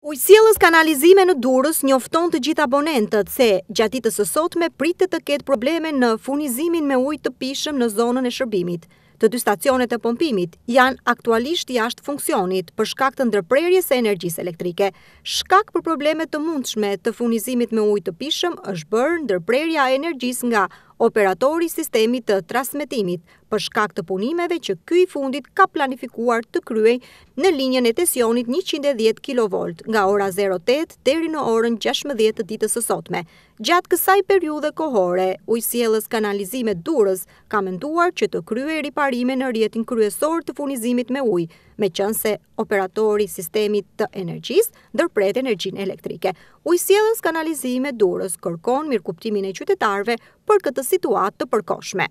Ujësielës kanalizime në durës njofton të gjitha abonentët se gjatitës sësot me pritë të ketë probleme në funizimin me ujë të pishëm në zonën e shërbimit. Të dy stacionet e pompimit janë aktualisht jashtë funksionit për shkak të ndërprerjes e energjis elektrike. Shkak për problemet të mundshme të funizimit me ujë të pishëm është bërë ndërprerja e energjis nga operatori sistemi të trasmetimit për shkak të punimeve që këj fundit ka planifikuar të kryej në linjën e tesionit 110 kV nga ora 08 deri në orën 16 ditës sësotme. Gjatë kësaj periude kohore, ujësielës kanalizime durës ka menduar që të kryej riparime në rjetin kryesor të funizimit me ujë, me qënë se operatori sistemit të energjis dërpret energjin elektrike. Ujësielës kanalizime durës kërkon mirë kuptimin e qytetarve për këtë situatë të përkoshme.